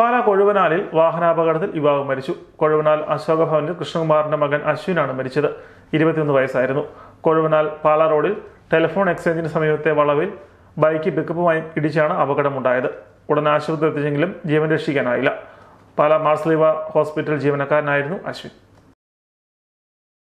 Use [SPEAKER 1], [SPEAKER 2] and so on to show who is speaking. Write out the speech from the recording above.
[SPEAKER 1] പാലാ കൊഴുവനാലിൽ വാഹനാപകടത്തിൽ യുവാവ് മരിച്ചു കൊഴുവനാൽ അശോക ഭവനിൽ കൃഷ്ണകുമാറിന്റെ മകൻ അശ്വിനാണ് മരിച്ചത് ഇരുപത്തിയൊന്ന് വയസ്സായിരുന്നു കൊഴുവനാൽ പാലാ റോഡിൽ ടെലിഫോൺ എക്സ്ചേഞ്ചിന് സമീപത്തെ വളവിൽ ബൈക്ക് പിക്കപ്പുമായി ഇടിച്ചാണ് അപകടമുണ്ടായത് ഉടൻ ആശുപത്രി എത്തിച്ചെങ്കിലും ജീവൻ രക്ഷിക്കാനായില്ല പാലാ മാർസ്ലീവ ഹോസ്പിറ്റൽ ജീവനക്കാരനായിരുന്നു അശ്വിൻ